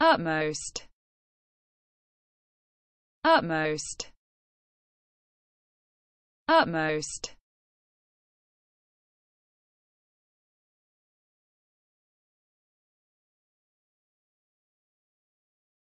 utmost utmost utmost